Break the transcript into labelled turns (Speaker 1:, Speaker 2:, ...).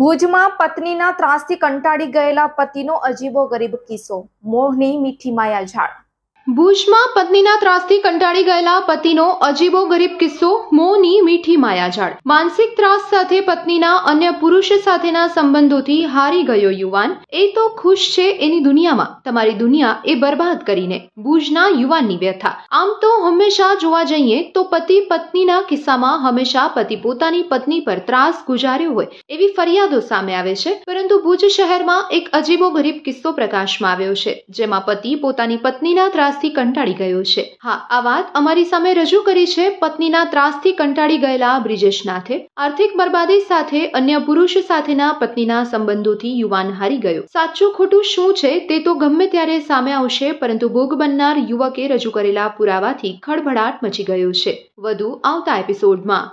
Speaker 1: ભુજમાં પત્નીના ત્રાસથી કંટાળી ગયેલા પતિનો અજીબો ગરીબ કિસ્સો મોહની મીઠી માયા ઝાડ ભૂજમાં પત્નીના ત્રાસથી કંટાડી ગયેલા પતિનો અજીબો ગરીબ કિસ્સો
Speaker 2: મોની મીઠી માયાજાળ માનસિક ત્રાસ સાથે પત્નીના અન્ય પુરુષ સાથેના સંબંધોથી હારી ગયો યુવાન એ તો ખુશ છે એની દુનિયામાં તમારી દુનિયા એ બરબાદ કરીને ભૂજના યુવાનની વેથા આમ તો હંમેશા જોવા જોઈએ તો પતિ પત્નીના કિસ્સામાં હંમેશા પતિ પોતાની પત્ની પર ત્રાસ ગુજારી હોય એવી ફરિયાદો સામે આવે છે પરંતુ ભૂજ શહેરમાં એક અજીબો ગરીબ કિસ્સો પ્રકાશમાં આવ્યો છે જેમાં પતિ પોતાની પત્નીના ત્રાસથી કંટાળી ગયો છે હા આ વાત અમારી સામે રજૂ કરી છે પત્નીના ત્રાસથી કંટાળી ગયેલા બ્રિજેશ નાથે આર્થિક બરબાદી સાથે અન્ય પુરુષ સાથેના પત્નીના સંબંધોથી યુવાન હારી ગયો સાચું ખોટું શું છે તે તો ગમે ત્યારે સામે આવશે પરંતુ ભોગ બનનાર યુવકે રજૂ કરેલા પુરાવાથી ખળભળાટ મચી ગયો છે વધુ આવતા એપિસોડમાં